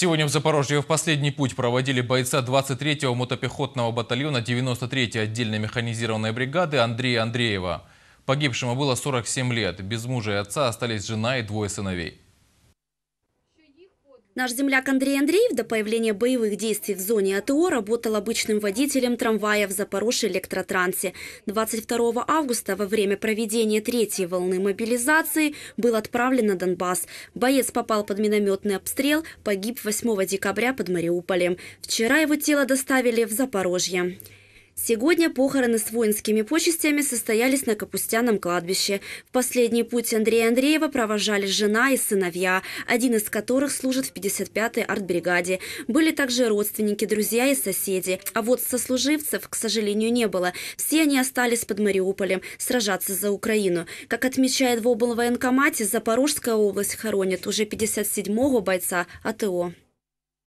Сегодня в Запорожье в последний путь проводили бойца 23-го мотопехотного батальона 93-й отдельной механизированной бригады Андрея Андреева. Погибшему было 47 лет. Без мужа и отца остались жена и двое сыновей. Наш земляк Андрей Андреев до появления боевых действий в зоне АТО работал обычным водителем трамвая в Запорожье электротрансе. 22 августа во время проведения третьей волны мобилизации был отправлен на Донбасс. Боец попал под минометный обстрел, погиб 8 декабря под Мариуполем. Вчера его тело доставили в Запорожье. Сегодня похороны с воинскими почестями состоялись на Капустяном кладбище. В последний путь Андрея Андреева провожали жена и сыновья, один из которых служит в 55-й артбригаде. Были также родственники, друзья и соседи. А вот сослуживцев, к сожалению, не было. Все они остались под Мариуполем сражаться за Украину. Как отмечает в облвоенкомате, Запорожская область хоронит уже 57-го бойца АТО.